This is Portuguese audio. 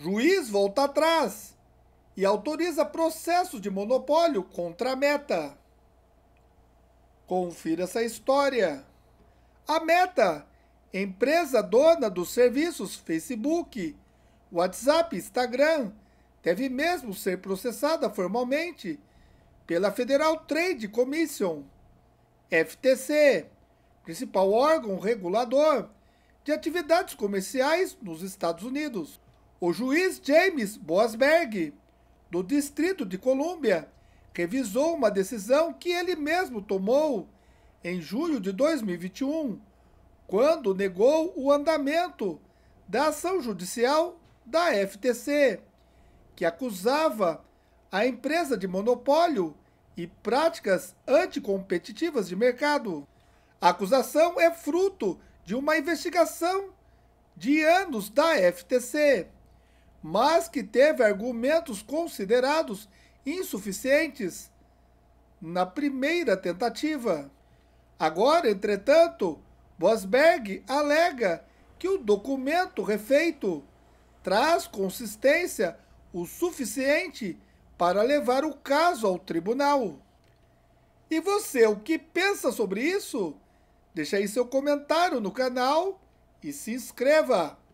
Juiz volta atrás e autoriza processo de monopólio contra a Meta. Confira essa história. A Meta, empresa dona dos serviços Facebook, WhatsApp e Instagram, deve mesmo ser processada formalmente pela Federal Trade Commission, FTC, principal órgão regulador de atividades comerciais nos Estados Unidos o juiz James Boasberg, do Distrito de Colômbia, revisou uma decisão que ele mesmo tomou em julho de 2021, quando negou o andamento da ação judicial da FTC, que acusava a empresa de monopólio e práticas anticompetitivas de mercado. A acusação é fruto de uma investigação de anos da FTC mas que teve argumentos considerados insuficientes na primeira tentativa. Agora, entretanto, Bosberg alega que o documento refeito traz consistência o suficiente para levar o caso ao tribunal. E você, o que pensa sobre isso? Deixe aí seu comentário no canal e se inscreva!